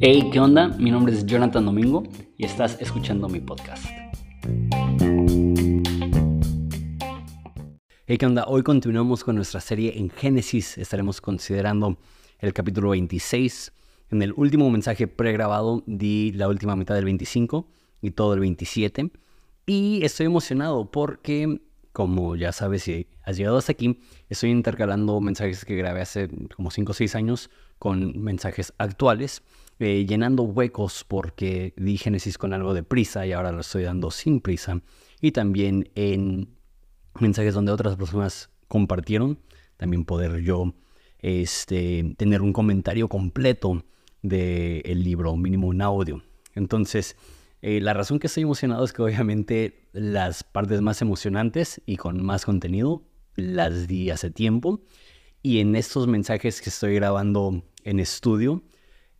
Hey, ¿qué onda? Mi nombre es Jonathan Domingo y estás escuchando mi podcast. Hey, ¿qué onda? Hoy continuamos con nuestra serie en Génesis. Estaremos considerando el capítulo 26. En el último mensaje pregrabado de la última mitad del 25 y todo el 27. Y estoy emocionado porque como ya sabes, si has llegado hasta aquí, estoy intercalando mensajes que grabé hace como 5 o 6 años con mensajes actuales, eh, llenando huecos porque di Génesis con algo de prisa y ahora lo estoy dando sin prisa. Y también en mensajes donde otras personas compartieron, también poder yo este, tener un comentario completo del de libro, mínimo un audio. Entonces, eh, la razón que estoy emocionado es que obviamente las partes más emocionantes y con más contenido las di hace tiempo. Y en estos mensajes que estoy grabando en estudio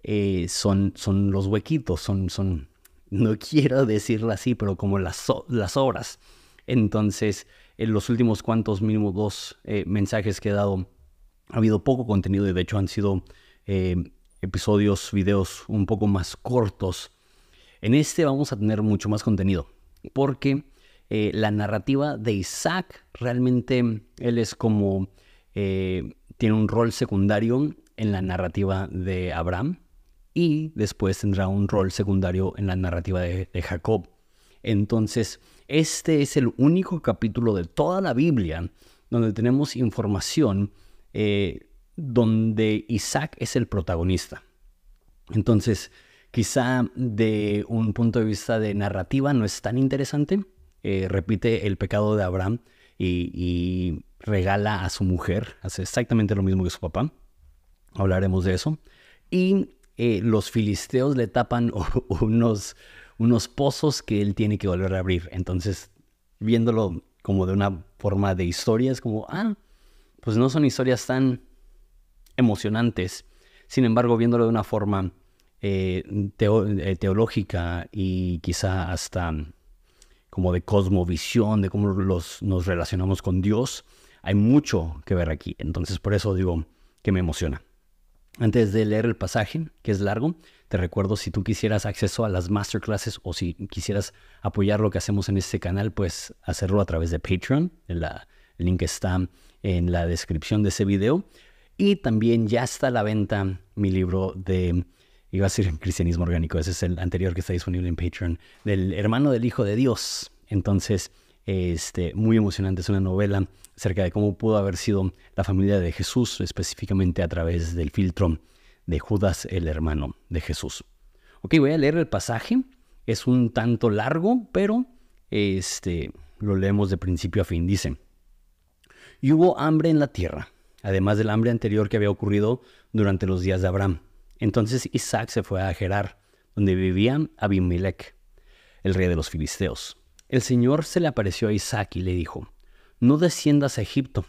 eh, son, son los huequitos, son, son, no quiero decirlo así, pero como las, las obras. Entonces, en los últimos cuantos, mínimo dos eh, mensajes que he dado, ha habido poco contenido y de hecho han sido episodios, videos un poco más cortos en este vamos a tener mucho más contenido, porque eh, la narrativa de Isaac, realmente él es como, eh, tiene un rol secundario en la narrativa de Abraham y después tendrá un rol secundario en la narrativa de, Jacob. Entonces, este es el único capítulo de toda la Biblia donde tenemos información eh, donde Isaac es el protagonista. Entonces, Quizá de un punto de vista de narrativa no es tan interesante. Eh, repite el pecado de Abraham y, regala a su mujer. Hace exactamente lo mismo que su papá. Hablaremos de eso. Y eh, los filisteos le tapan unos, unos pozos que él tiene que volver a abrir. Entonces, viéndolo como de una forma de historia, es como, ah, pues no son historias tan emocionantes. Sin embargo, viéndolo de una forma eh, eh, teológica y quizá hasta mm, como de cosmovisión, de cómo los, nos relacionamos con Dios, hay mucho que ver aquí. Entonces por eso digo que me emociona. Antes de leer el pasaje, que es largo, te recuerdo si tú quisieras acceso a las masterclasses o si quisieras apoyar lo que hacemos en este canal, pues hacerlo a través de Patreon. el link está en la descripción de ese video. Y también ya está a la venta mi libro de iba a ser cristianismo orgánico, ese es el anterior que está disponible en Patreon, del hermano del Hijo de Dios. Entonces, este, muy emocionante, es una novela acerca de cómo pudo haber sido la familia de Jesús, específicamente a través del filtro de Judas, el hermano de Jesús. Ok, voy a leer el pasaje, es un tanto largo, pero este, lo leemos de principio a fin, dice. Y hubo hambre en la tierra, además del hambre anterior que había ocurrido durante los días de Abraham. Entonces Isaac se fue a Gerar, donde vivían Abimelech, el rey de los filisteos. El Señor se le apareció a Isaac y le dijo, No desciendas a Egipto,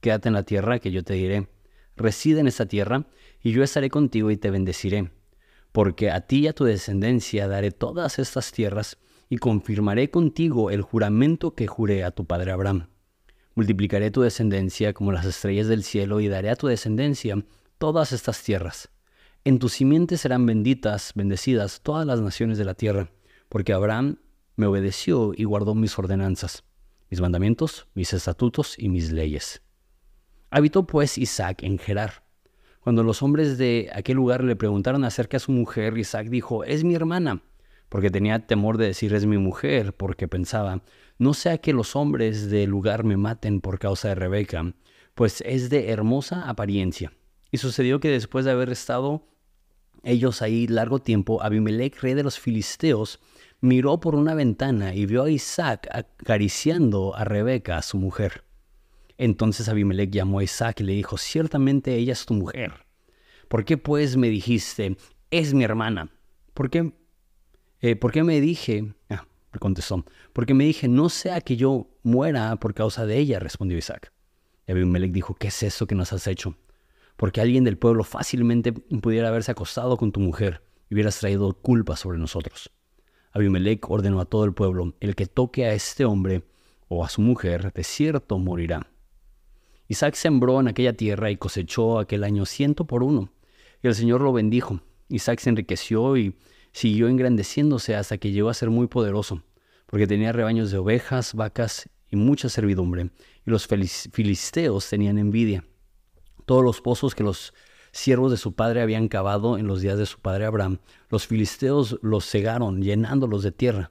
quédate en la tierra que yo te diré, reside en esta tierra y yo estaré contigo y te bendeciré, porque a ti y a tu descendencia daré todas estas tierras y confirmaré contigo el juramento que juré a tu padre Abraham. Multiplicaré tu descendencia como las estrellas del cielo y daré a tu descendencia todas estas tierras. En tus simiente serán benditas, bendecidas todas las naciones de la tierra, porque Abraham me obedeció y guardó mis ordenanzas, mis mandamientos, mis estatutos y mis leyes. Habitó pues Isaac en Gerar. Cuando los hombres de aquel lugar le preguntaron acerca de su mujer, Isaac dijo, es mi hermana, porque tenía temor de decir es mi mujer, porque pensaba, no sea que los hombres del lugar me maten por causa de Rebeca, pues es de hermosa apariencia. Y sucedió que después de haber estado ellos ahí largo tiempo, Abimelech, rey de los filisteos, miró por una ventana y vio a Isaac acariciando a Rebeca, su mujer. Entonces Abimelech llamó a Isaac y le dijo, ciertamente ella es tu mujer. ¿Por qué pues me dijiste, es mi hermana? ¿Por qué, eh, ¿por qué me dije, ah, contestó, porque me dije, no sea que yo muera por causa de ella, respondió Isaac. Y Abimelech dijo, ¿qué es eso que nos has hecho? porque alguien del pueblo fácilmente pudiera haberse acostado con tu mujer y hubieras traído culpa sobre nosotros. Abimelech ordenó a todo el pueblo, el que toque a este hombre o a su mujer, de cierto morirá. Isaac sembró en aquella tierra y cosechó aquel año ciento por uno, y el Señor lo bendijo. Isaac se enriqueció y siguió engrandeciéndose hasta que llegó a ser muy poderoso, porque tenía rebaños de ovejas, vacas y mucha servidumbre, y los filisteos tenían envidia todos los pozos que los siervos de su padre habían cavado en los días de su padre Abraham, los filisteos los cegaron, llenándolos de tierra.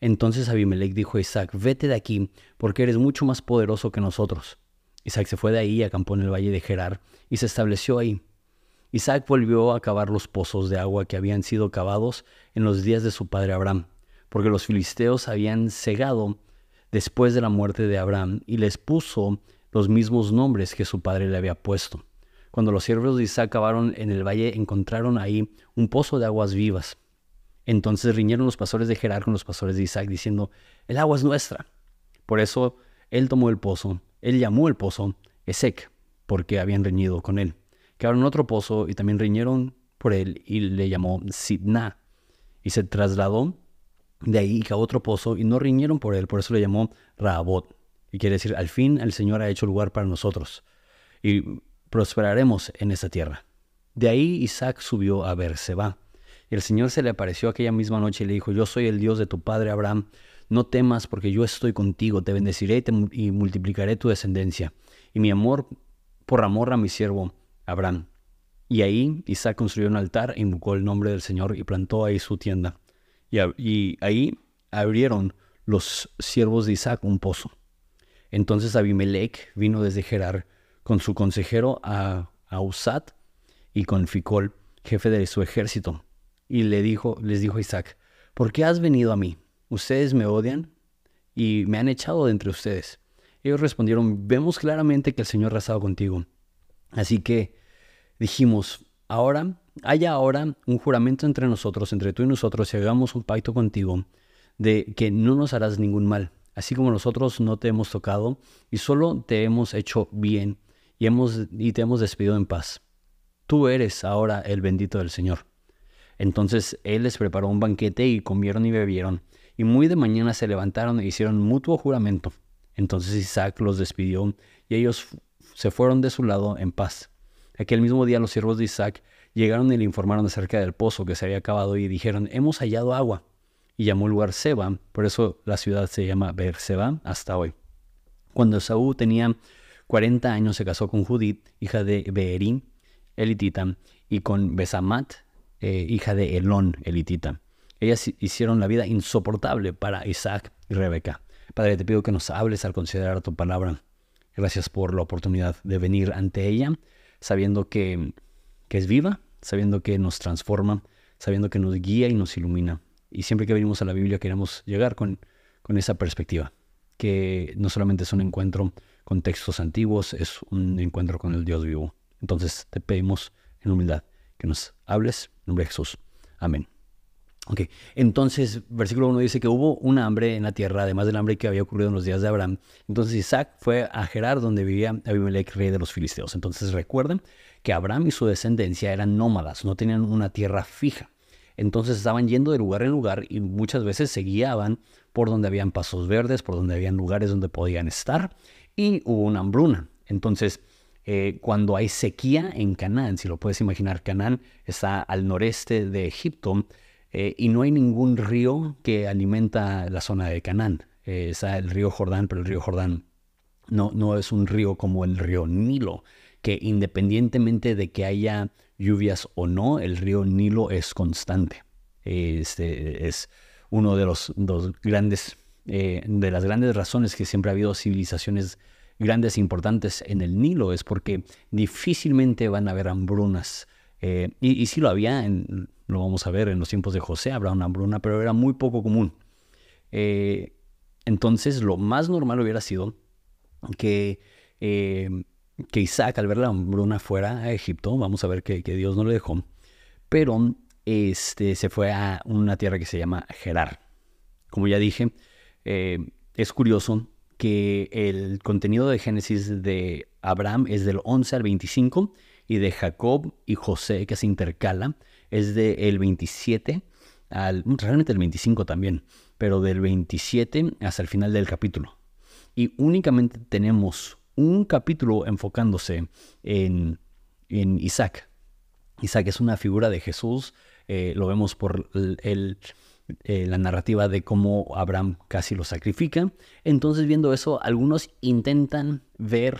Entonces Abimelech dijo a Isaac, vete de aquí, porque eres mucho más poderoso que nosotros. Isaac se fue de ahí, y acampó en el valle de Gerar y se estableció ahí. Isaac volvió a cavar los pozos de agua que habían sido cavados en los días de su padre Abraham, porque los filisteos habían cegado después de la muerte de Abraham y les puso los mismos nombres que su padre le había puesto. Cuando los siervos de Isaac acabaron en el valle, encontraron ahí un pozo de aguas vivas. Entonces riñeron los pastores de Gerar con los pastores de Isaac, diciendo, el agua es nuestra. Por eso él tomó el pozo, él llamó el pozo Esec, porque habían reñido con él. Quedaron otro pozo y también riñeron por él y le llamó Sidna. Y se trasladó de ahí a otro pozo y no riñeron por él, por eso le llamó Rabot. Y quiere decir, al fin el Señor ha hecho lugar para nosotros y prosperaremos en esta tierra. De ahí Isaac subió a Berseba. Y el Señor se le apareció aquella misma noche y le dijo, yo soy el Dios de tu padre Abraham, no temas porque yo estoy contigo, te bendeciré y, multiplicaré tu descendencia, y mi amor por amor a mi siervo Abraham. Y ahí Isaac construyó un altar, invocó el nombre del Señor y plantó ahí su tienda. Y, y ahí abrieron los siervos de Isaac un pozo. Entonces Abimelech vino desde Gerar con su consejero a, Usat y con Ficol, jefe de su ejército. Y le dijo, les dijo Isaac, ¿por qué has venido a mí? Ustedes me odian y me han echado de entre ustedes. Ellos respondieron, vemos claramente que el Señor ha estado contigo. Así que dijimos, ahora, haya ahora un juramento entre nosotros, entre tú y nosotros, y hagamos un pacto contigo de que no nos harás ningún mal así como nosotros no te hemos tocado y solo te hemos hecho bien y, hemos, y te hemos despedido en paz. Tú eres ahora el bendito del Señor. Entonces él les preparó un banquete y comieron y bebieron, y muy de mañana se levantaron e hicieron mutuo juramento. Entonces Isaac los despidió y ellos se fueron de su lado en paz. Aquel mismo día los siervos de Isaac llegaron y le informaron acerca del pozo que se había acabado y dijeron, hemos hallado agua llamó el lugar Seba, por eso la ciudad se llama Seba hasta hoy. Cuando Saúl tenía 40 años se casó con Judith, hija de Beerín, elitita, y con Besamat, eh, hija de Elón, elitita. Ellas hicieron la vida insoportable para Isaac y Rebeca. Padre, te pido que nos hables al considerar tu palabra. Gracias por la oportunidad de venir ante ella, sabiendo que, que es viva, sabiendo que nos transforma, sabiendo que nos guía y nos ilumina. Y siempre que venimos a la Biblia queremos llegar con, con esa perspectiva, que no solamente es un encuentro con textos antiguos, es un encuentro con el Dios vivo. Entonces te pedimos en humildad que nos hables en nombre de Jesús. Amén. Ok, entonces versículo 1 dice que hubo un hambre en la tierra, además del hambre que había ocurrido en los días de Abraham. Entonces Isaac fue a Gerar, donde vivía Abimelech, rey de los filisteos. Entonces recuerden que Abraham y su descendencia eran nómadas, no tenían una tierra fija. Entonces estaban yendo de lugar en lugar y muchas veces se guiaban por donde habían pasos verdes, por donde habían lugares donde podían estar y hubo una hambruna. Entonces, eh, cuando hay sequía en Canaán, si lo puedes imaginar, Canaán está al noreste de Egipto eh, y no hay ningún río que alimenta la zona de Canaán. Eh, está el río Jordán, pero el río Jordán no, no es un río como el río Nilo, que independientemente de que haya lluvias o no, el río Nilo es constante. Este es uno de los dos grandes, eh, de las grandes razones que siempre ha habido civilizaciones grandes e importantes en el Nilo, es porque difícilmente van a haber hambrunas. Eh, y, si lo había, lo vamos a ver, en los tiempos de José habrá una hambruna, pero era muy poco común. Eh, entonces, lo más normal hubiera sido que que Isaac, al ver la hambruna, fuera a Egipto. Vamos a ver que, Dios no le dejó. Pero este, se fue a una tierra que se llama Gerar. Como ya dije, eh, es curioso que el contenido de Génesis de Abraham es del 11 al 25 y de Jacob y José, que se intercala, es del 27 al, realmente el 25 también, pero del 27 hasta el final del capítulo. Y únicamente tenemos un capítulo enfocándose en, Isaac. Isaac es una figura de Jesús, eh, lo vemos por el, eh, la narrativa de cómo Abraham casi lo sacrifica. Entonces, viendo eso, algunos intentan ver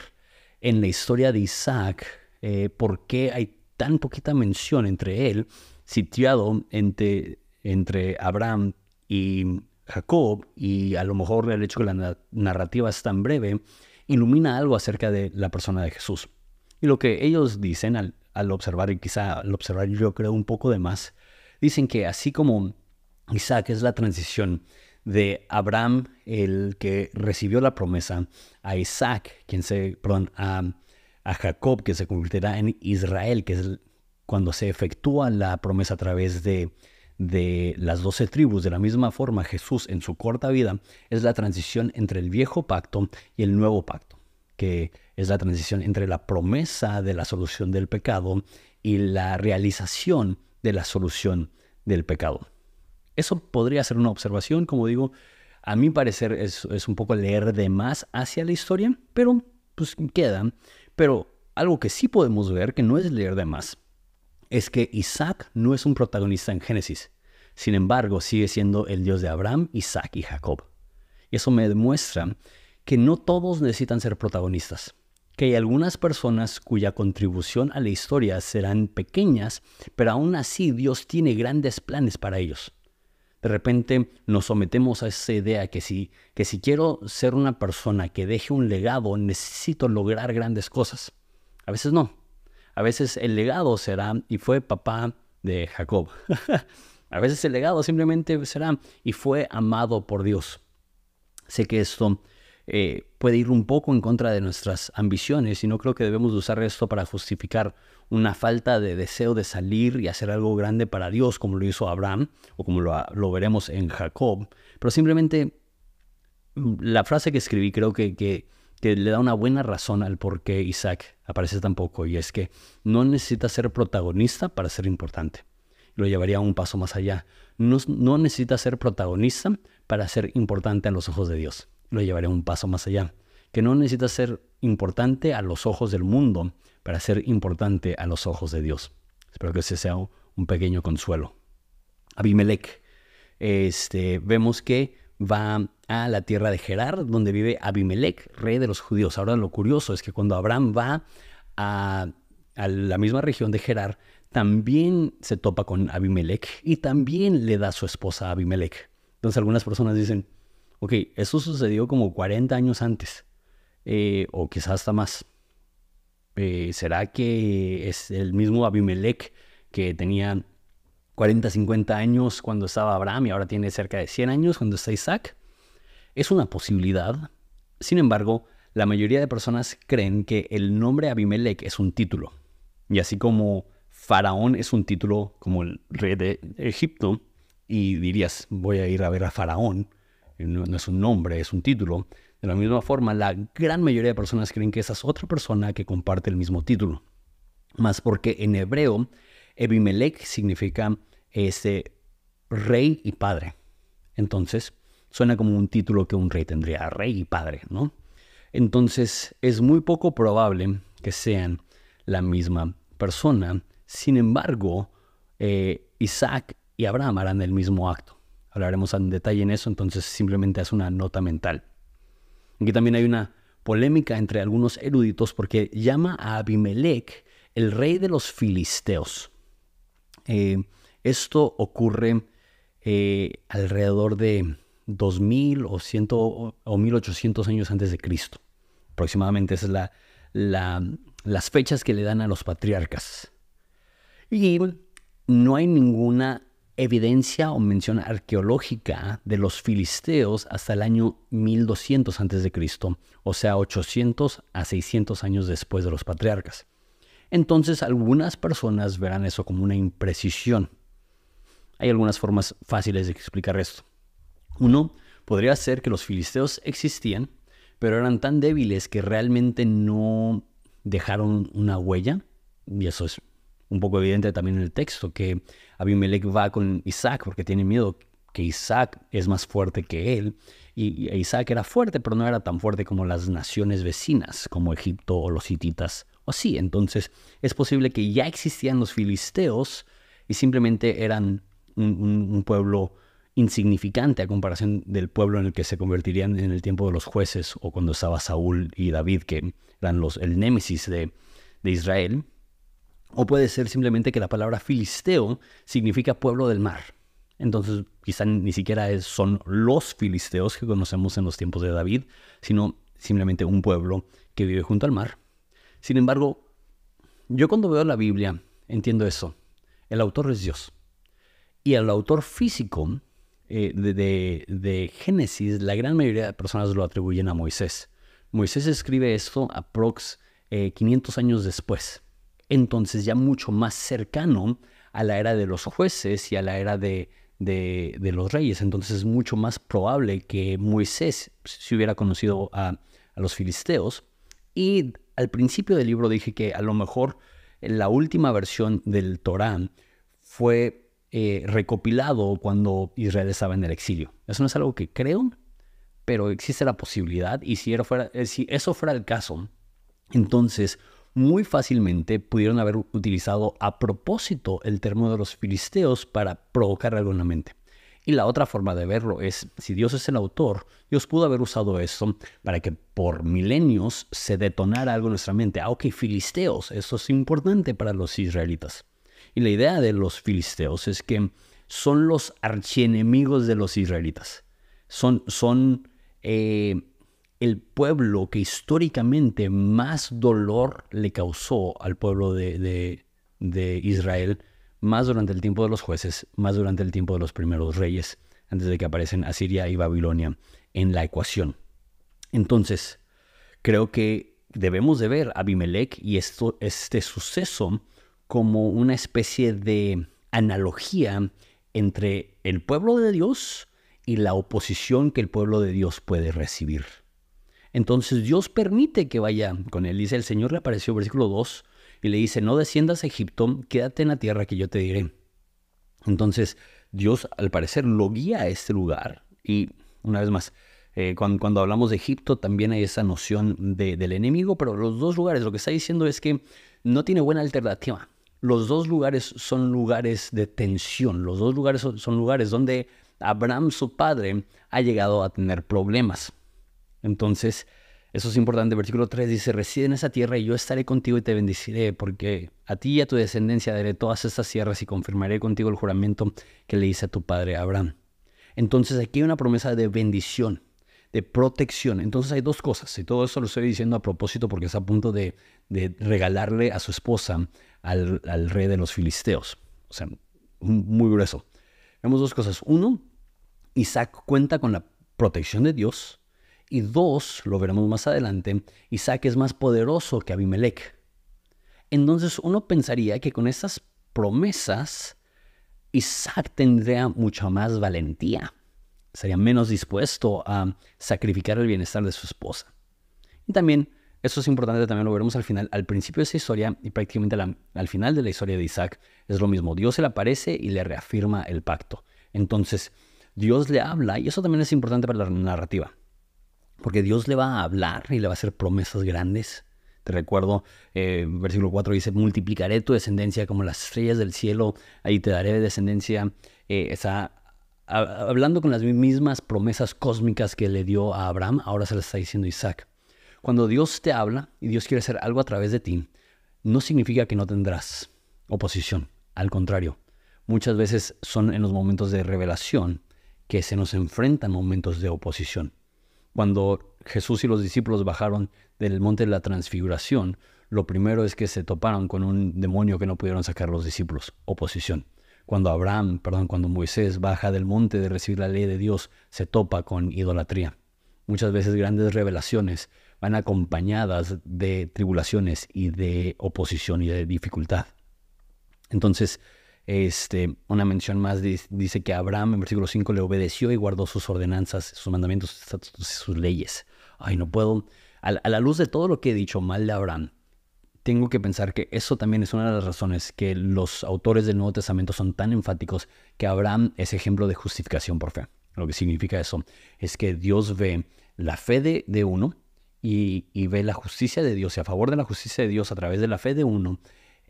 en la historia de Isaac eh, por qué hay tan poquita mención entre él, sitiado entre, entre Abraham y Jacob, y a lo mejor el hecho que la narrativa es tan breve, ilumina algo acerca de la persona de Jesús. Y lo que ellos dicen al, observar, y quizá al observar yo creo un poco de más, dicen que así como Isaac es la transición de Abraham, el que recibió la promesa, a Isaac, quien se, perdón, a, Jacob, que se convertirá en Israel, que es cuando se efectúa la promesa a través de de las doce tribus. De la misma forma, Jesús en su corta vida es la transición entre el viejo pacto y el nuevo pacto, que es la transición entre la promesa de la solución del pecado y la realización de la solución del pecado. Eso podría ser una observación, como digo, a mi parecer es, un poco leer de más hacia la historia, pero pues queda. Pero algo que sí podemos ver, que no es leer de más, es que Isaac no es un protagonista en Génesis. Sin embargo, sigue siendo el Dios de Abraham, Isaac y Jacob. Y eso me demuestra que no todos necesitan ser protagonistas, que hay algunas personas cuya contribución a la historia serán pequeñas, pero aún así Dios tiene grandes planes para ellos. De repente nos sometemos a esa idea que si, que si quiero ser una persona que deje un legado, necesito lograr grandes cosas. A veces no. A veces el legado será, y fue papá de Jacob. a veces el legado simplemente será, y fue amado por Dios. Sé que esto eh, puede ir un poco en contra de nuestras ambiciones y no creo que debemos usar esto para justificar una falta de deseo de salir y hacer algo grande para Dios como lo hizo Abraham o como lo, veremos en Jacob, pero simplemente mm, la frase que escribí creo que que le da una buena razón al por qué Isaac aparece tan poco, y es que no necesita ser protagonista para ser importante. Lo llevaría un paso más allá. No, necesita ser protagonista para ser importante a los ojos de Dios. Lo llevaría un paso más allá. Que no necesita ser importante a los ojos del mundo para ser importante a los ojos de Dios. Espero que ese sea un pequeño consuelo. Abimelech. Este, vemos que va a la tierra de Gerar, donde vive Abimelech, rey de los judíos. Ahora lo curioso es que cuando Abraham va a, la misma región de Gerar, también se topa con Abimelech y también le da su esposa a Abimelech. Entonces algunas personas dicen, ok, eso sucedió como 40 años antes, eh, o quizás hasta más. Eh, ¿Será que es el mismo Abimelech que tenía 40, 50 años cuando estaba Abraham y ahora tiene cerca de 100 años cuando está Isaac? Es una posibilidad. Sin embargo, la mayoría de personas creen que el nombre Abimelech es un título. Y así como Faraón es un título como el rey de Egipto, y dirías, voy a ir a ver a Faraón, no, es un nombre, es un título. De la misma forma, la gran mayoría de personas creen que esa es otra persona que comparte el mismo título. Más porque en hebreo Abimelech significa este, rey y padre. Entonces, suena como un título que un rey tendría, rey y padre, ¿no? Entonces, es muy poco probable que sean la misma persona. Sin embargo, eh, Isaac y Abraham harán el mismo acto. Hablaremos en detalle en eso, entonces simplemente es una nota mental. Aquí también hay una polémica entre algunos eruditos porque llama a Abimelech el rey de los filisteos. Eh, esto ocurre eh, alrededor de 2000 o, o 1800 años antes de Cristo. Aproximadamente esas son la, las fechas que le dan a los patriarcas. Y no hay ninguna evidencia o mención arqueológica de los filisteos hasta el año 1200 antes de Cristo, o sea, 800 a 600 años después de los patriarcas. Entonces algunas personas verán eso como una imprecisión. Hay algunas formas fáciles de explicar esto. Uno, podría ser que los filisteos existían, pero eran tan débiles que realmente no dejaron una huella, y eso es un poco evidente también en el texto, que Abimelech va con Isaac porque tiene miedo que Isaac es más fuerte que él, y Isaac era fuerte, pero no era tan fuerte como las naciones vecinas, como Egipto o los hititas o sí, Entonces es posible que ya existían los filisteos y simplemente eran un, pueblo insignificante a comparación del pueblo en el que se convertirían en el tiempo de los jueces o cuando estaba Saúl y David, que eran los, el némesis de, de Israel. O puede ser simplemente que la palabra filisteo significa pueblo del mar. Entonces, quizá ni siquiera son los filisteos que conocemos en los tiempos de David, sino simplemente un pueblo que vive junto al mar sin embargo, yo cuando veo la Biblia entiendo eso. El autor es Dios. Y al autor físico eh, de, de, Génesis, la gran mayoría de personas lo atribuyen a Moisés. Moisés escribe esto aprox eh, 500 años después. Entonces ya mucho más cercano a la era de los jueces y a la era de, de, los reyes. Entonces es mucho más probable que Moisés se hubiera conocido a, a los filisteos y al principio del libro dije que a lo mejor la última versión del Torán fue eh, recopilado cuando Israel estaba en el exilio. Eso no es algo que creo, pero existe la posibilidad y si, eh, si eso fuera el caso, entonces muy fácilmente pudieron haber utilizado a propósito el término de los filisteos para provocar algo en la mente. Y la otra forma de verlo es, si Dios es el autor, Dios pudo haber usado eso para que por milenios se detonara algo en nuestra mente. Aunque ah, filisteos, eso es importante para los israelitas. Y la idea de los filisteos es que son los archienemigos de los israelitas. Son, son eh, el pueblo que históricamente más dolor le causó al pueblo de Israel más durante el tiempo de los jueces, más durante el tiempo de los primeros reyes, antes de que aparecen Asiria y Babilonia en la ecuación. Entonces, creo que debemos de ver a Abimelech y esto, este suceso como una especie de analogía entre el pueblo de Dios y la oposición que el pueblo de Dios puede recibir. Entonces Dios permite que vaya con él. Dice, el Señor le apareció, versículo 2, y le dice, no desciendas a Egipto, quédate en la tierra que yo te diré. Entonces Dios al parecer lo guía a este lugar y una vez más, eh, cuando, hablamos de Egipto también hay esa noción del enemigo, pero los dos lugares, lo que está diciendo es que no tiene buena alternativa. Los dos lugares son lugares de tensión, los dos lugares son lugares donde Abraham, su padre, ha llegado a tener problemas. Entonces, eso es importante. Versículo 3 dice, reside en esa tierra y yo estaré contigo y te bendeciré, porque a ti y a tu descendencia daré todas estas tierras y confirmaré contigo el juramento que le hice a tu padre Abraham. Entonces aquí hay una promesa de bendición, de protección. Entonces hay dos cosas, y todo eso lo estoy diciendo a propósito porque está a punto de, regalarle a su esposa al, al rey de los filisteos. O sea, muy grueso. Vemos dos cosas. Uno, Isaac cuenta con la protección de Dios y dos, lo veremos más adelante, Isaac es más poderoso que Abimelech. Entonces uno pensaría que con estas promesas, Isaac tendría mucha más valentía. Sería menos dispuesto a sacrificar el bienestar de su esposa. Y también, eso es importante, también lo veremos al final, al principio de esa historia y prácticamente al final de la historia de Isaac, es lo mismo. Dios se le aparece y le reafirma el pacto. Entonces, Dios le habla y eso también es importante para la narrativa. Porque Dios le va a hablar y le va a hacer promesas grandes. Te recuerdo, eh, versículo 4 dice, multiplicaré tu descendencia como las estrellas del cielo, ahí te daré descendencia. Eh, está hablando con las mismas promesas cósmicas que le dio a Abraham, ahora se las está diciendo Isaac. Cuando Dios te habla y Dios quiere hacer algo a través de ti, no significa que no tendrás oposición. Al contrario, muchas veces son en los momentos de revelación que se nos enfrentan momentos de oposición. Cuando Jesús y los discípulos bajaron del monte de la transfiguración, lo primero es que se toparon con un demonio que no pudieron sacar los discípulos, oposición. Cuando Abraham, perdón, cuando Moisés baja del monte de recibir la ley de Dios, se topa con idolatría. Muchas veces grandes revelaciones van acompañadas de tribulaciones y de oposición y de dificultad. Entonces, este, una mención más dice, que Abraham en versículo 5 le obedeció y guardó sus ordenanzas, sus mandamientos, sus estatutos y sus leyes. Ay, no puedo. A, la luz de todo lo que he dicho mal de Abraham, tengo que pensar que eso también es una de las razones que los autores del Nuevo Testamento son tan enfáticos que Abraham es ejemplo de justificación por fe. Lo que significa eso es que Dios ve la fe de, uno y, ve la justicia de Dios y a favor de la justicia de Dios a través de la fe de uno.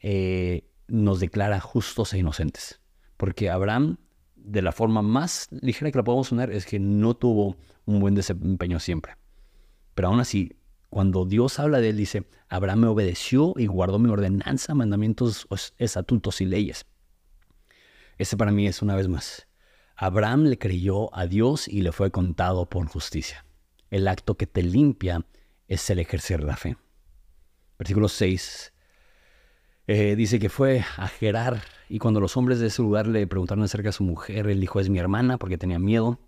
Eh, nos declara justos e inocentes. Porque Abraham, de la forma más ligera que la podemos sonar, es que no tuvo un buen desempeño siempre. Pero aún así, cuando Dios habla de él, dice, Abraham me obedeció y guardó mi ordenanza, mandamientos, estatutos y leyes. Ese para mí es una vez más. Abraham le creyó a Dios y le fue contado por justicia. El acto que te limpia es el ejercer la fe. Versículo 6 eh, dice que fue a Gerar y cuando los hombres de ese lugar le preguntaron acerca de su mujer, él dijo, es mi hermana porque tenía miedo.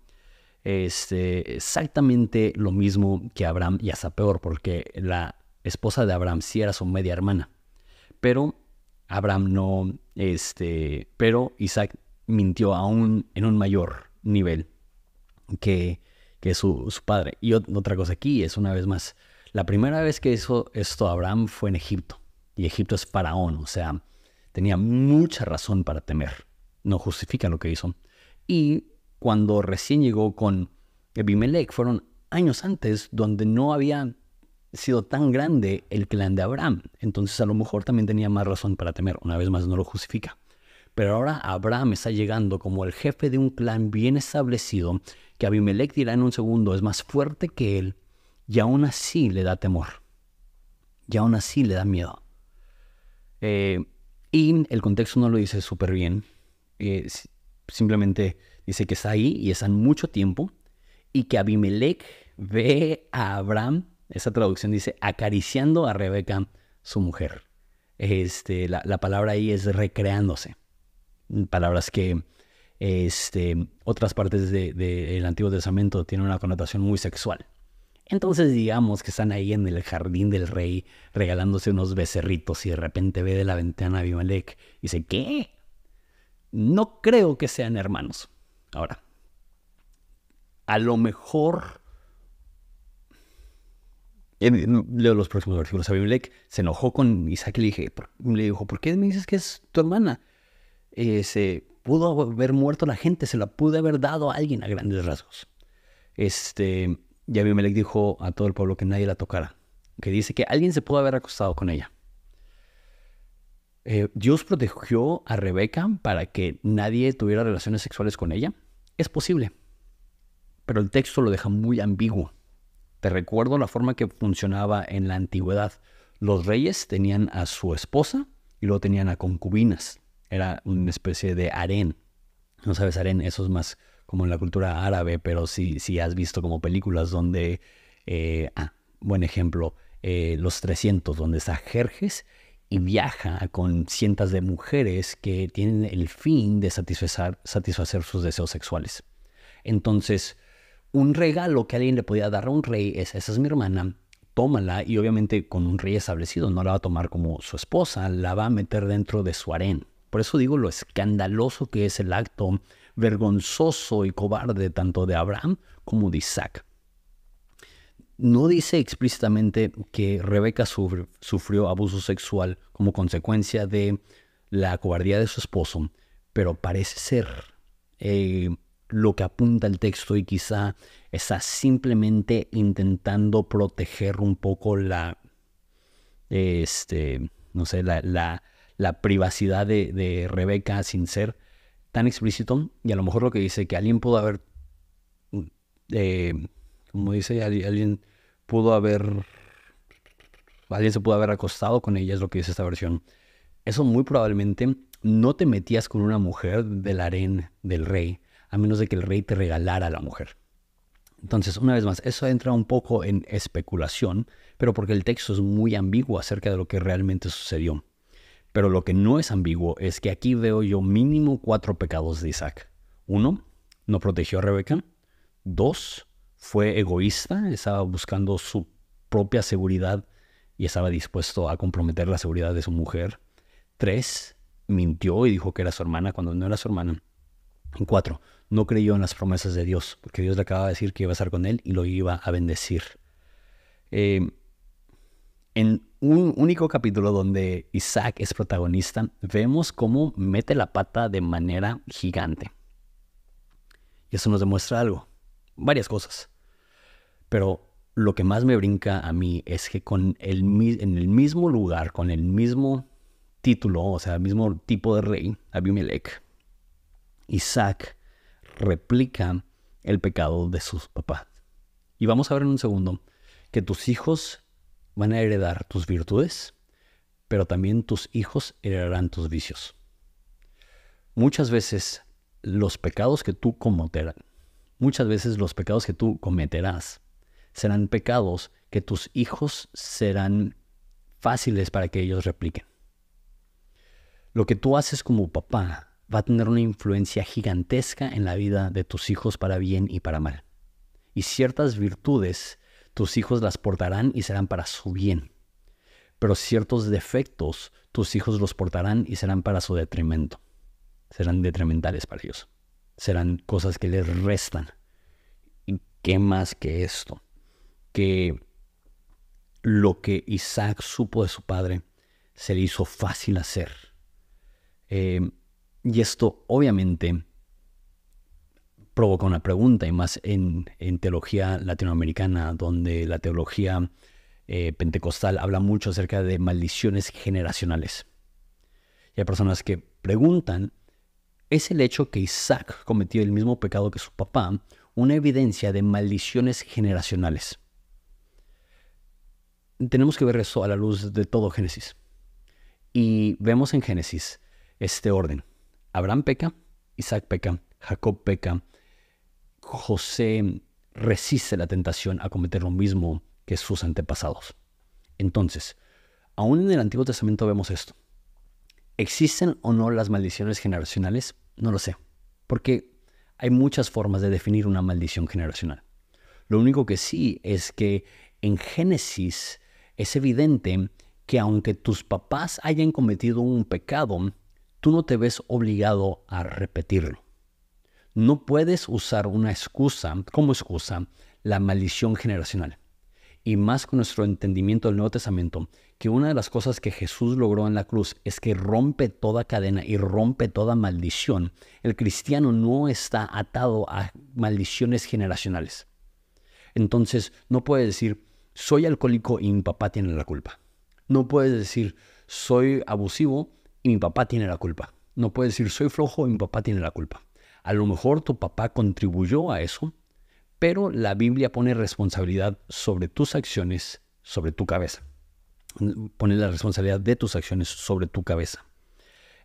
Este, exactamente lo mismo que Abraham y hasta peor, porque la esposa de Abraham sí era su media hermana. Pero Abraham no, este, pero Isaac mintió aún en un mayor nivel que, que su, su padre. Y otra cosa aquí es una vez más, la primera vez que hizo esto Abraham fue en Egipto y Egipto es faraón, o sea, tenía mucha razón para temer. No justifica lo que hizo. Y cuando recién llegó con Abimelech, fueron años antes donde no había sido tan grande el clan de Abraham. Entonces a lo mejor también tenía más razón para temer. Una vez más no lo justifica. Pero ahora Abraham está llegando como el jefe de un clan bien establecido, que Abimelech dirá en un segundo es más fuerte que él, y aún así le da temor. Y aún así le da miedo. Eh, y el contexto no lo dice súper bien. simplemente dice que está ahí y está mucho tiempo. Y que Abimelech ve a Abraham, esa traducción dice, acariciando a Rebeca, su mujer. Este, la, palabra ahí es recreándose. Palabras que este, otras partes del Antiguo Testamento tienen una connotación muy sexual. Entonces digamos que están ahí en el jardín del rey regalándose unos becerritos y de repente ve de la ventana a Abimelech y dice, ¿qué? No creo que sean hermanos. Ahora, a lo mejor... Leo los próximos versículos. Abimelech se enojó con Isaac y le, dije, le dijo, ¿por qué me dices que es tu hermana? Eh, se pudo haber muerto la gente, se la pude haber dado a alguien a grandes rasgos. Este, y Abimelech dijo a todo el pueblo que nadie la tocara, que dice que alguien se pudo haber acostado con ella. Eh, Dios protegió a Rebeca para que nadie tuviera relaciones sexuales con ella. Es posible, pero el texto lo deja muy ambiguo. Te recuerdo la forma que funcionaba en la antigüedad. Los reyes tenían a su esposa y luego tenían a concubinas. Era una especie de harén no sabes, Aren, eso es más como en la cultura árabe, pero sí, has visto como películas donde, eh, ah, buen ejemplo, eh, Los 300, donde está Jerjes y viaja con cientos de mujeres que tienen el fin de satisfacer, satisfacer sus deseos sexuales. Entonces, un regalo que alguien le podía dar a un rey es, esa es mi hermana, tómala y obviamente con un rey establecido no la va a tomar como su esposa, la va a meter dentro de su harén. Por eso digo lo escandaloso que es el acto vergonzoso y cobarde tanto de Abraham como de Isaac. No dice explícitamente que Rebeca sufrió abuso sexual como consecuencia de la cobardía de su esposo, pero parece ser eh, lo que apunta el texto y quizá está simplemente intentando proteger un poco la, este, no sé, la la privacidad de, Rebeca sin ser tan explícito. Y a lo mejor lo que dice que alguien pudo haber, mm, eh, como dice, alguien pudo haber, alguien se pudo haber acostado con ella, es lo que dice esta versión. Eso muy probablemente no te metías con una mujer del harén del rey, a menos de que el rey te regalara a la mujer. Entonces, una vez más, eso entra un poco en especulación, pero porque el texto es muy ambiguo acerca de lo que realmente sucedió. Pero lo que no es ambiguo es que aquí veo yo mínimo cuatro pecados de Isaac. Uno, no protegió a Rebeca. Dos, fue egoísta, estaba buscando su propia seguridad y estaba dispuesto a comprometer la seguridad de su mujer. Tres, mintió y dijo que era su hermana cuando no era su hermana. cuatro, no creyó en las promesas de Dios, porque Dios le acaba de decir que iba a estar con él y lo iba a bendecir. Eh, en un único capítulo donde Isaac es protagonista, vemos cómo mete la pata de manera gigante. Y eso nos demuestra algo, varias cosas. Pero lo que más me brinca a mí es que con el, en el mismo lugar, con el mismo título, o sea, el mismo tipo de rey, Abimelech, Isaac replica el pecado de sus papás. Y vamos a ver en un segundo que tus hijos van a heredar tus virtudes, pero también tus hijos heredarán tus vicios. Muchas veces los pecados que tú cometerás, muchas veces los pecados que tú cometerás serán pecados que tus hijos serán fáciles para que ellos repliquen. Lo que tú haces como papá va a tener una influencia gigantesca en la vida de tus hijos para bien y para mal. Y ciertas virtudes tus hijos las portarán y serán para su bien. Pero ciertos defectos tus hijos los portarán y serán para su detrimento. Serán detrimentales para ellos. Serán cosas que les restan. ¿Y qué más que esto? Que lo que Isaac supo de su padre se le hizo fácil hacer. Eh, y esto obviamente provoca una pregunta, y más en, teología latinoamericana, donde la teología eh, pentecostal habla mucho acerca de maldiciones generacionales. Y hay personas que preguntan, ¿es el hecho que Isaac cometió el mismo pecado que su papá una evidencia de maldiciones generacionales? Tenemos que ver eso a la luz de todo Génesis. Y vemos en Génesis este orden. Abraham peca, Isaac peca, Jacob peca, José resiste la tentación a cometer lo mismo que sus antepasados. Entonces, aún en el Antiguo Testamento vemos esto. ¿Existen o no las maldiciones generacionales? No lo sé, porque hay muchas formas de definir una maldición generacional. Lo único que sí es que en Génesis es evidente que aunque tus papás hayan cometido un pecado, tú no te ves obligado a repetirlo no puedes usar una excusa, como excusa, la maldición generacional. Y más con nuestro entendimiento del Nuevo Testamento, que una de las cosas que Jesús logró en la cruz es que rompe toda cadena y rompe toda maldición. El cristiano no está atado a maldiciones generacionales. Entonces, no puede decir, soy alcohólico y mi papá tiene la culpa. No puedes decir, soy abusivo y mi papá tiene la culpa. No puedes decir, soy flojo y mi papá tiene la culpa. A lo mejor tu papá contribuyó a eso, pero la Biblia pone responsabilidad sobre tus acciones, sobre tu cabeza. Pone la responsabilidad de tus acciones sobre tu cabeza.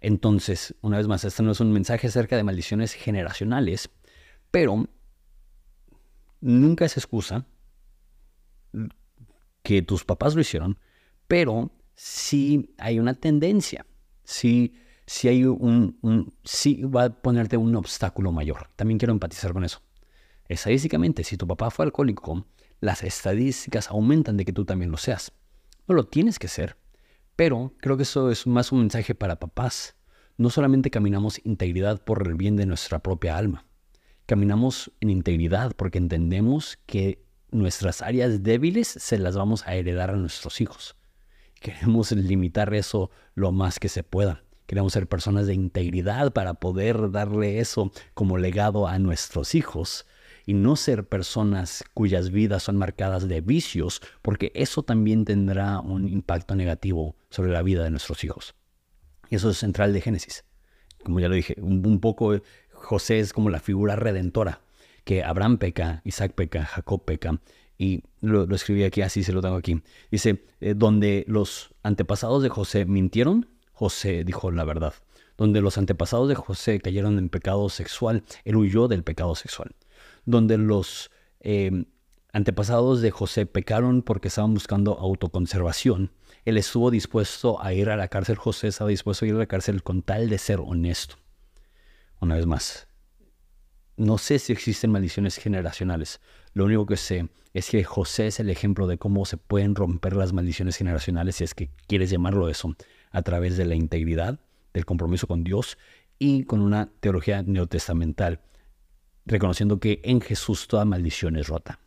Entonces, una vez más, este no es un mensaje acerca de maldiciones generacionales, pero nunca es excusa que tus papás lo hicieron, pero sí hay una tendencia. Sí si hay un, si va a ponerte un obstáculo mayor. También quiero empatizar con eso. Estadísticamente, si tu papá fue alcohólico, las estadísticas aumentan de que tú también lo seas. No lo tienes que ser, pero creo que eso es más un mensaje para papás. No solamente caminamos integridad por el bien de nuestra propia alma, caminamos en integridad porque entendemos que nuestras áreas débiles se las vamos a heredar a nuestros hijos. Queremos limitar eso lo más que se pueda. Queremos ser personas de integridad para poder darle eso como legado a nuestros hijos y no ser personas cuyas vidas son marcadas de vicios, porque eso también tendrá un impacto negativo sobre la vida de nuestros hijos. eso es central de Génesis. Como ya lo dije, un, poco eh, José es como la figura redentora, que Abraham peca, Isaac peca, Jacob peca, y lo, escribí aquí, así se lo tengo aquí. Dice, eh, donde los antepasados de José mintieron, José dijo la verdad. Donde los antepasados de José cayeron en pecado sexual, él huyó del pecado sexual. Donde los em, antepasados de José pecaron porque estaban buscando autoconservación, él estuvo dispuesto a ir a la cárcel, José estaba dispuesto a ir a la cárcel con tal de ser honesto. Una vez más, no sé si existen maldiciones generacionales. Lo único que sé es que José es el ejemplo de cómo se pueden romper las maldiciones generacionales, si es que quieres llamarlo eso, a través de la integridad, del compromiso con Dios y con una teología neotestamental, reconociendo que en Jesús toda maldición es rota.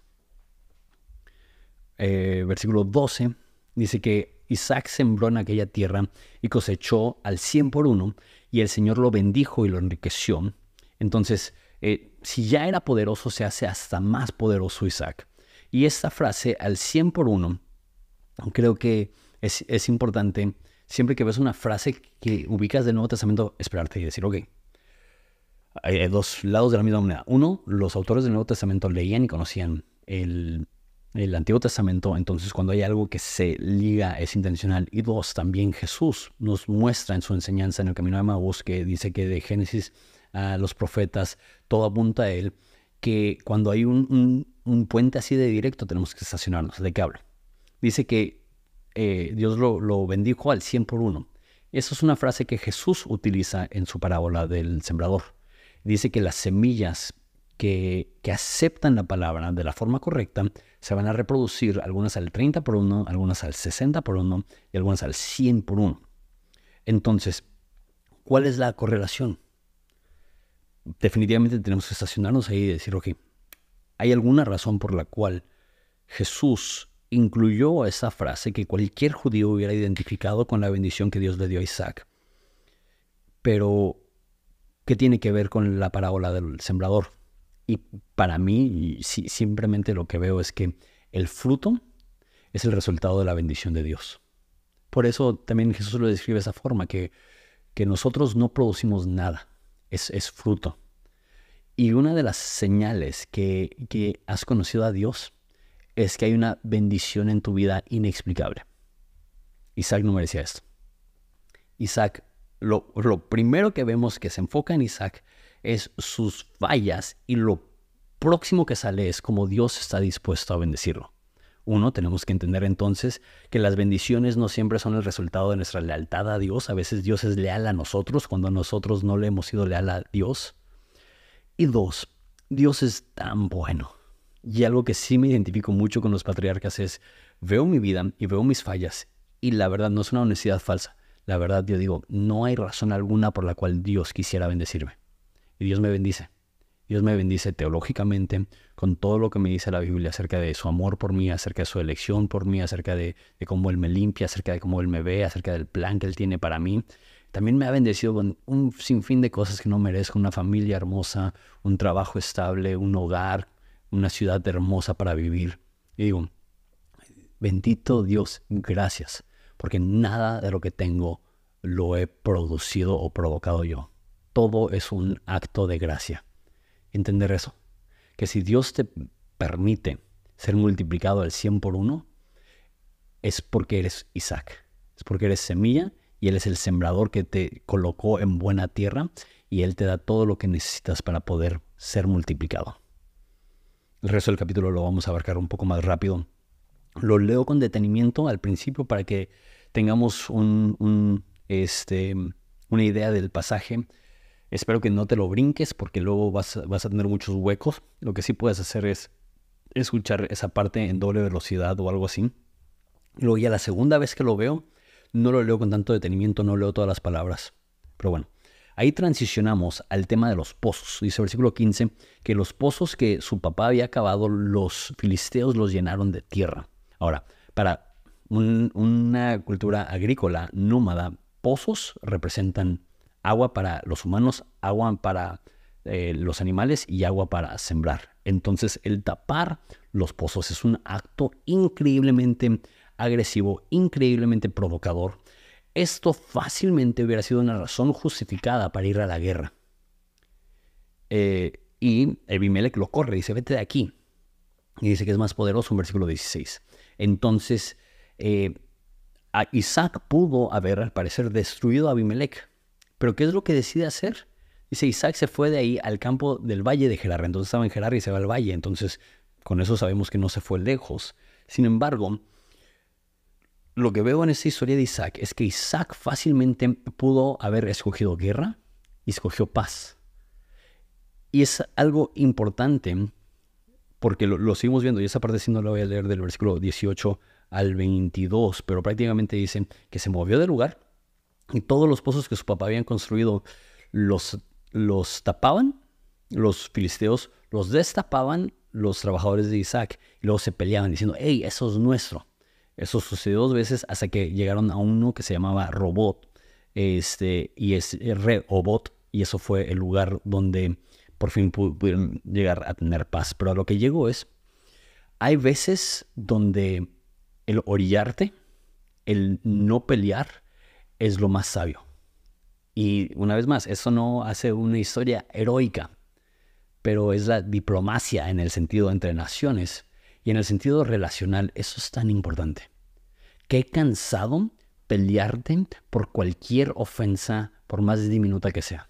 Eh, versículo 12 dice que Isaac sembró en aquella tierra y cosechó al cien por uno, y el Señor lo bendijo y lo enriqueció. Entonces, eh, si ya era poderoso, se hace hasta más poderoso Isaac. Y esta frase, al cien por uno, creo que es, es importante siempre que ves una frase que ubicas del Nuevo Testamento, esperarte y decir, ok, hay dos lados de la misma moneda. Uno, los autores del Nuevo Testamento leían y conocían el, Antiguo Testamento, entonces cuando hay algo que se liga es intencional. Y dos, también Jesús nos muestra en su enseñanza en el Camino de Maús, que dice que de Génesis a los profetas, todo apunta a él, que cuando hay un, un puente así de directo tenemos que estacionarnos. ¿De qué habla? Dice que eh, Dios lo, lo, bendijo al 100 por uno. Esa es una frase que Jesús utiliza en su parábola del sembrador. Dice que las semillas que, que aceptan la palabra de la forma correcta se van a reproducir algunas al 30 por uno, algunas al 60 por uno y algunas al 100 por uno. Entonces, ¿cuál es la correlación? Definitivamente tenemos que estacionarnos ahí y decir, ok, ¿hay alguna razón por la cual Jesús incluyó esa frase que cualquier judío hubiera identificado con la bendición que Dios le dio a Isaac. Pero, ¿qué tiene que ver con la parábola del sembrador? Y para mí, simplemente lo que veo es que el fruto es el resultado de la bendición de Dios. Por eso también Jesús lo describe de esa forma, que, que nosotros no producimos nada, es, es fruto. Y una de las señales que, que has conocido a Dios es que hay una bendición en tu vida inexplicable. Isaac no merecía esto. Isaac, lo, primero que vemos que se enfoca en Isaac es sus fallas y lo próximo que sale es cómo Dios está dispuesto a bendecirlo. Uno, tenemos que entender entonces que las bendiciones no siempre son el resultado de nuestra lealtad a Dios. A veces Dios es leal a nosotros cuando nosotros no le hemos sido leal a Dios. Y dos, Dios es tan bueno. Y algo que sí me identifico mucho con los patriarcas es, veo mi vida y veo mis fallas y la verdad no es una honestidad falsa. La verdad yo digo, no hay razón alguna por la cual Dios quisiera bendecirme. Y Dios me bendice. Dios me bendice teológicamente con todo lo que me dice la Biblia acerca de su amor por mí, acerca de su elección por mí, acerca de, cómo Él me limpia, acerca de cómo Él me ve, acerca del plan que Él tiene para mí también me ha bendecido con un sinfín de cosas que no merezco, una familia hermosa, un trabajo estable, un hogar, una ciudad hermosa para vivir. Y digo, bendito Dios, gracias, porque nada de lo que tengo lo he producido o provocado yo. Todo es un acto de gracia. Entender eso, que si Dios te permite ser multiplicado al 100 por 1, es porque eres Isaac, es porque eres semilla y Él es el sembrador que te colocó en buena tierra y Él te da todo lo que necesitas para poder ser multiplicado. El resto del capítulo lo vamos a abarcar un poco más rápido. Lo leo con detenimiento al principio para que tengamos un, este, una idea del pasaje. Espero que no te lo brinques porque luego vas, vas a tener muchos huecos. Lo que sí puedes hacer es escuchar esa parte en doble velocidad o algo así. Luego ya la segunda vez que lo veo, no lo leo con tanto detenimiento, no leo todas las palabras. Pero bueno, Ahí transicionamos al tema de los pozos. Dice el versículo 15 que los pozos que su papá había acabado, los filisteos los llenaron de tierra. Ahora, para una cultura agrícola nómada, pozos representan agua para los humanos, agua para eh, los animales y agua para sembrar. Entonces, el tapar los pozos es un acto increíblemente agresivo, increíblemente provocador esto fácilmente hubiera sido una razón justificada para ir a la guerra. Eh, y Abimelech lo corre, y dice, vete de aquí. Y dice que es más poderoso en versículo 16. Entonces, eh, Isaac pudo haber, al parecer, destruido a Abimelech. Pero ¿qué es lo que decide hacer? Dice, Isaac se fue de ahí al campo del valle de Gerar. Entonces estaba en Gerar y se va al valle. Entonces, con eso sabemos que no se fue lejos. Sin embargo, lo que veo en esta historia de Isaac es que Isaac fácilmente pudo haber escogido guerra y escogió paz. Y es algo importante porque lo, seguimos viendo, y esa parte sí no la voy a leer del versículo 18 al 22, pero prácticamente dicen que se movió del lugar y todos los pozos que su papá habían construido los, los tapaban, los filisteos los destapaban los trabajadores de Isaac y luego se peleaban diciendo, hey, eso es nuestro. Eso sucedió dos veces hasta que llegaron a uno que se llamaba Robot, este, y es y eso fue el lugar donde por fin pudieron llegar a tener paz. Pero a lo que llegó es, hay veces donde el orillarte, el no pelear, es lo más sabio. Y una vez más, eso no hace una historia heroica, pero es la diplomacia en el sentido entre naciones y en el sentido relacional, eso es tan importante. Qué cansado pelearte por cualquier ofensa, por más diminuta que sea.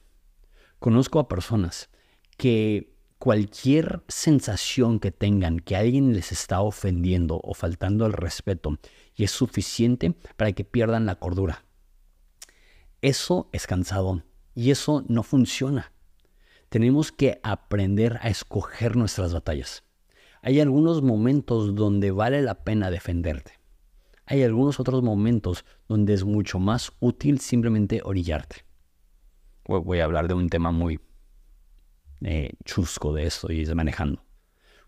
Conozco a personas que cualquier sensación que tengan que alguien les está ofendiendo o faltando el respeto, y es suficiente para que pierdan la cordura. Eso es cansado y eso no funciona. Tenemos que aprender a escoger nuestras batallas. Hay algunos momentos donde vale la pena defenderte. Hay algunos otros momentos donde es mucho más útil simplemente orillarte. Voy a hablar de un tema muy eh, chusco de esto y es manejando.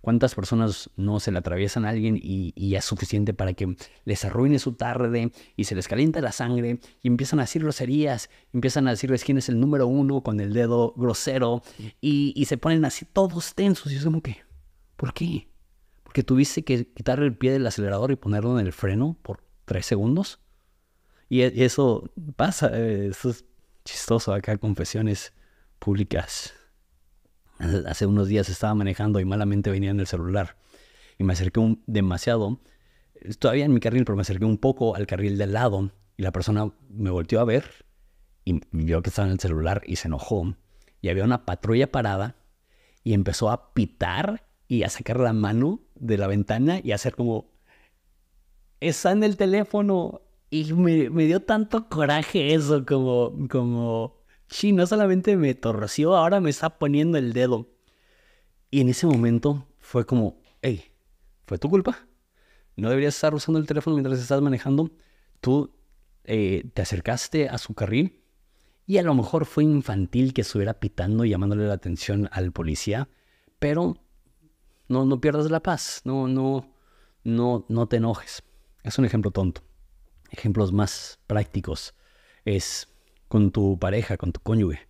¿Cuántas personas no se le atraviesan a alguien y, es suficiente para que les arruine su tarde y se les calienta la sangre y empiezan a decir groserías, empiezan a decirles quién es el número uno con el dedo grosero y se ponen así todos tensos y es como que, ¿Por qué? ¿Porque tuviste que quitar el pie del acelerador y ponerlo en el freno por tres segundos? Y e, eso pasa, eh, eso es chistoso acá, confesiones públicas. Hace unos días estaba manejando y malamente venía en el celular y me acerqué demasiado, todavía en mi carril, pero me acerqué un poco al carril del lado y la persona me volteó a ver y vio que estaba en el celular y se enojó. Y había una patrulla parada y empezó a pitar y a sacar la mano de la ventana y hacer como, está en el teléfono. Y me, dio tanto coraje eso, como, como, sí, no solamente me torció, ahora me está poniendo el dedo. Y en ese momento fue como, hey, fue tu culpa. No deberías estar usando el teléfono mientras estás manejando. Tú eh, te acercaste a su carril y a lo mejor fue infantil que estuviera pitando y llamándole la atención al policía, pero no, pierdas la paz, no, no, no, no te enojes. Es un ejemplo tonto. Ejemplos más prácticos es con tu pareja, con tu cónyuge.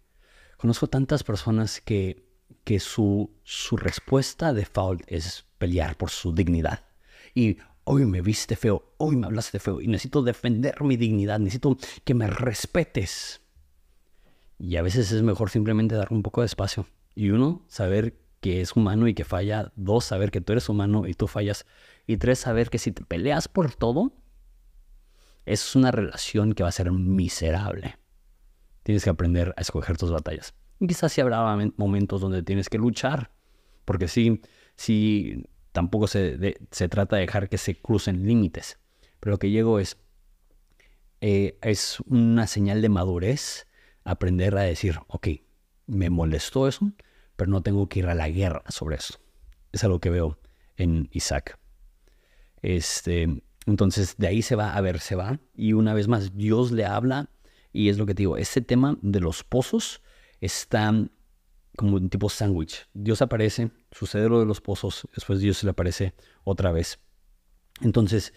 Conozco tantas personas que, que su, su respuesta default es pelear por su dignidad. Y hoy me viste feo, hoy me hablaste feo y necesito defender mi dignidad, necesito que me respetes. Y a veces es mejor simplemente dar un poco de espacio y uno saber que es humano y que falla. Dos, saber que tú eres humano y tú fallas. Y tres, saber que si te peleas por todo, es una relación que va a ser miserable. Tienes que aprender a escoger tus batallas. quizás sí habrá momentos donde tienes que luchar, porque sí, si tampoco se, se trata de dejar que se crucen límites. Pero lo que llego es, eh, es una señal de madurez aprender a decir, ok, me molestó eso, pero no tengo que ir a la guerra sobre eso. Es algo que veo en Isaac. Este, entonces de ahí se va, a ver, se va. Y una vez más, Dios le habla y es lo que te digo, este tema de los pozos está como un tipo sándwich. Dios aparece, sucede lo de los pozos, después Dios se le aparece otra vez. Entonces,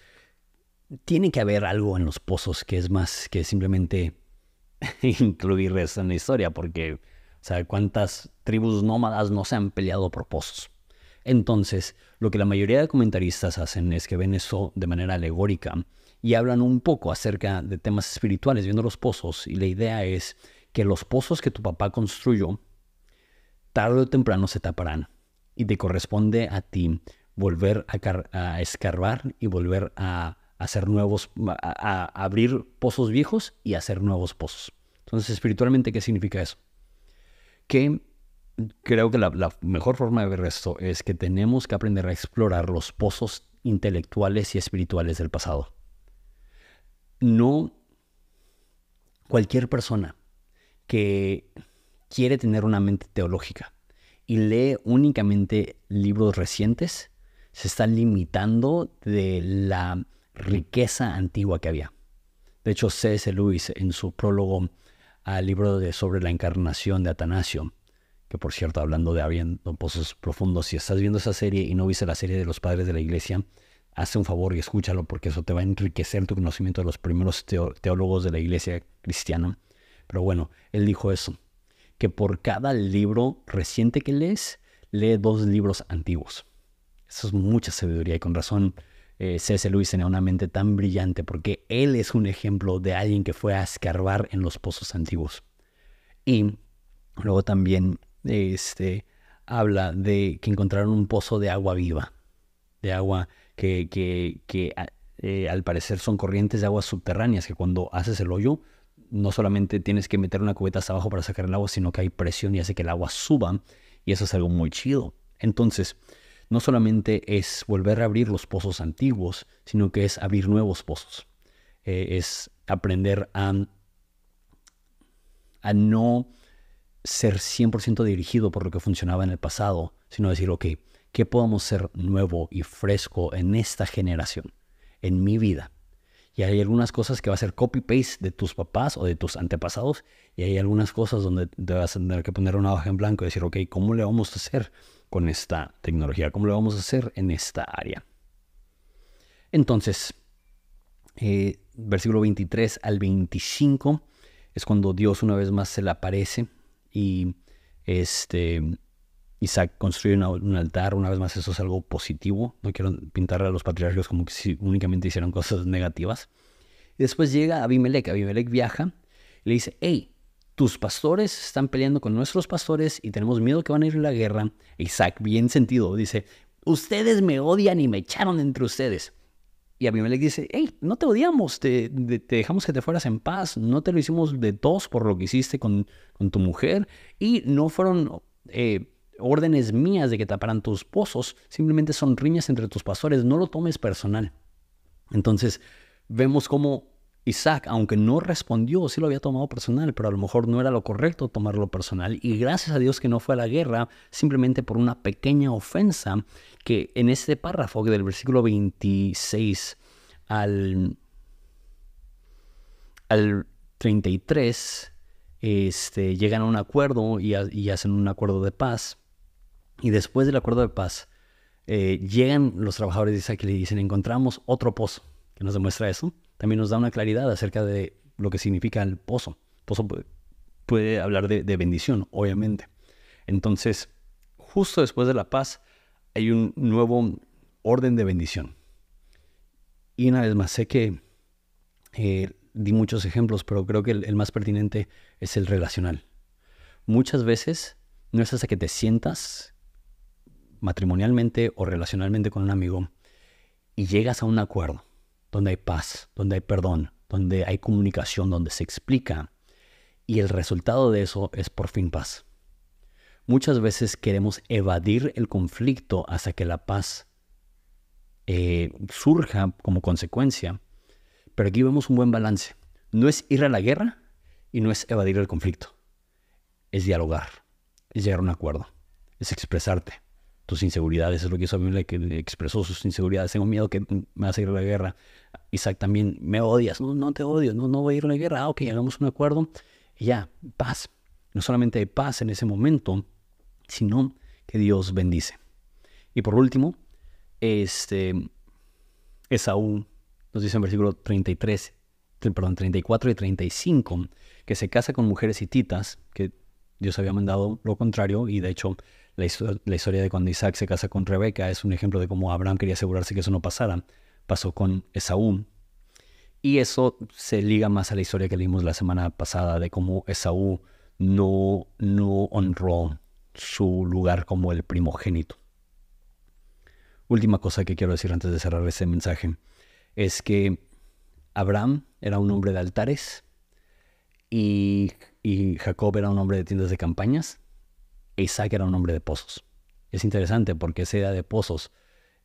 tiene que haber algo en los pozos que es más que simplemente incluir eso en la historia, porque sea, cuántas tribus nómadas no se han peleado por pozos. Entonces, lo que la mayoría de comentaristas hacen es que ven eso de manera alegórica y hablan un poco acerca de temas espirituales viendo los pozos y la idea es que los pozos que tu papá construyó tarde o temprano se taparán y te corresponde a ti volver a, escarbar y volver a hacer nuevos, a abrir pozos viejos y hacer nuevos pozos. Entonces, espiritualmente, ¿qué significa eso? creo que la, la mejor forma de ver esto es que tenemos que aprender a explorar los pozos intelectuales y espirituales del pasado. No cualquier persona que quiere tener una mente teológica y lee únicamente libros recientes, se está limitando de la riqueza antigua que había. De hecho, C.S. Lewis en su prólogo al libro de sobre la encarnación de Atanasio, que por cierto, hablando de abriendo pozos profundos, si estás viendo esa serie y no viste la serie de los padres de la iglesia, haz un favor y escúchalo porque eso te va a enriquecer tu conocimiento de los primeros teólogos de la iglesia cristiana. Pero bueno, él dijo eso, que por cada libro reciente que lees, lee dos libros antiguos. Eso es mucha sabiduría y con razón eh, C.S. Lewis tenía una mente tan brillante porque él es un ejemplo de alguien que fue a escarbar en los pozos antiguos. Y luego también este, habla de que encontraron un pozo de agua viva, de agua que, que, eh, al parecer son corrientes de aguas subterráneas, que cuando haces el hoyo, no solamente tienes que meter una cubeta hacia abajo para sacar el agua, sino que hay presión y hace que el agua suba, y eso es algo muy chido. Entonces, no solamente es volver a abrir los pozos antiguos, sino que es abrir nuevos pozos. Eh, es aprender a, no ser 100% dirigido por lo que funcionaba en el pasado, sino decir, ok, ¿qué podemos ser nuevo y fresco en esta generación, en mi vida? Y hay algunas cosas que va a ser copy-paste de tus papás o de tus antepasados, y hay algunas cosas donde te vas a tener que poner una hoja en blanco y decir, ok, ¿cómo le vamos a hacer con esta tecnología, cómo lo vamos a hacer en esta área. Entonces, eh, versículo 23 al 25 es cuando Dios una vez más se le aparece y este, Isaac construye un altar, una vez más eso es algo positivo, no quiero pintar a los patriarcas como que si únicamente hicieran cosas negativas. Y después llega Abimelech, Abimelech viaja y le dice, hey, tus pastores están peleando con nuestros pastores y tenemos miedo que van a ir a la guerra. Isaac, bien sentido, dice, ustedes me odian y me echaron entre ustedes. Y Abimelech dice, hey, no te odiamos, te, dejamos que te fueras en paz, no te lo hicimos de tos por lo que hiciste con, tu mujer y no fueron eh, órdenes mías de que taparan tus pozos, simplemente son riñas entre tus pastores, no lo tomes personal. Entonces vemos cómo Isaac, aunque no respondió, sí lo había tomado personal, pero a lo mejor no era lo correcto tomarlo personal. Y gracias a Dios que no fue a la guerra simplemente por una pequeña ofensa que en este párrafo del versículo 26 al, al 33 este, llegan a un acuerdo y, hacen un acuerdo de paz. Y después del acuerdo de paz, eh, llegan los trabajadores de Isaac y le dicen, encontramos otro pozo. que nos demuestra eso? también nos da una claridad acerca de lo que significa el pozo. Pozo puede, hablar de, bendición, obviamente. Entonces, justo después de la paz, hay un nuevo orden de bendición. Y una vez más, sé que eh, di muchos ejemplos, pero creo que el, el más pertinente es el relacional. Muchas veces no es hasta que te sientas matrimonialmente o relacionalmente con un amigo y llegas a un acuerdo donde hay paz, donde hay perdón, donde hay comunicación, donde se explica. Y el resultado de eso es por fin paz. Muchas veces queremos evadir el conflicto hasta que la paz eh, surja como consecuencia. Pero aquí vemos un buen balance. No es ir a la guerra y no es evadir el conflicto. Es dialogar, es llegar a un acuerdo, es expresarte, tus inseguridades, es lo que hizo que expresó sus inseguridades, tengo miedo que me vas a ir a la guerra. Isaac también, me odias, no, te odio, no, no voy a ir a la guerra, ah, ok, hagamos un acuerdo, y ya, paz. No solamente hay paz en ese momento, sino que Dios bendice. Y por último, este, Esaú nos dice en versículo 33, perdón, 34 y 35, que se casa con mujeres hititas, que Dios había mandado lo contrario, y de hecho la, historia de cuando Isaac se casa con Rebeca es un ejemplo de cómo Abraham quería asegurarse que eso no pasara. Pasó con Esaú. Y eso se liga más a la historia que leímos la semana pasada de cómo Esaú no, no honró su lugar como el primogénito. Última cosa que quiero decir antes de cerrar este mensaje es que Abraham era un hombre de altares y Jacob era un hombre de tiendas de campañas Isaac era un hombre de pozos. Es interesante porque esa idea de pozos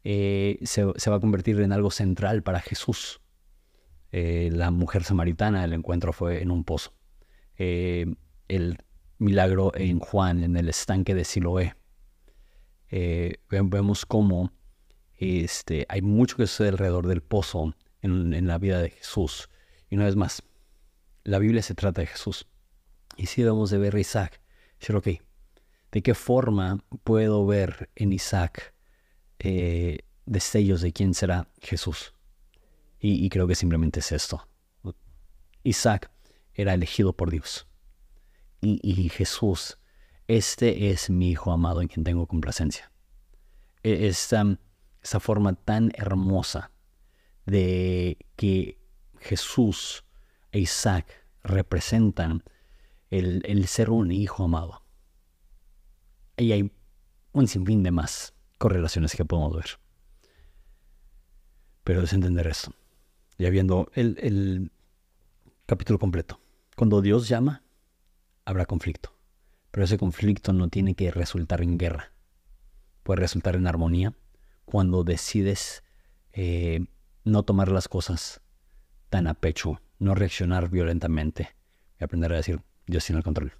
eh, se, va a convertir en algo central para Jesús. Eh, la mujer samaritana, el encuentro fue en un pozo. Eh, el milagro en Juan, en el estanque de Siloé. vemos cómo este, hay mucho que sucede alrededor del pozo en, la vida de Jesús. Y una vez más, la Biblia se trata de Jesús. Y si debemos de ver a Isaac, que ¿De qué forma puedo ver en Isaac eh, destellos de quién será Jesús? Y, creo que simplemente es esto. Isaac era elegido por Dios. Y, Jesús, este es mi Hijo amado en quien tengo complacencia. E, esta, esa forma tan hermosa de que Jesús e Isaac representan el ser un hijo amado. Y hay un sinfín de más correlaciones que podemos ver. Pero es entender esto. Ya viendo el, el capítulo completo. Cuando Dios llama, habrá conflicto. Pero ese conflicto no tiene que resultar en guerra. Puede resultar en armonía cuando decides eh, no tomar las cosas tan a pecho, no reaccionar violentamente y aprender a decir, Dios tiene el control.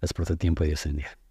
Es por este tiempo y Dios en día.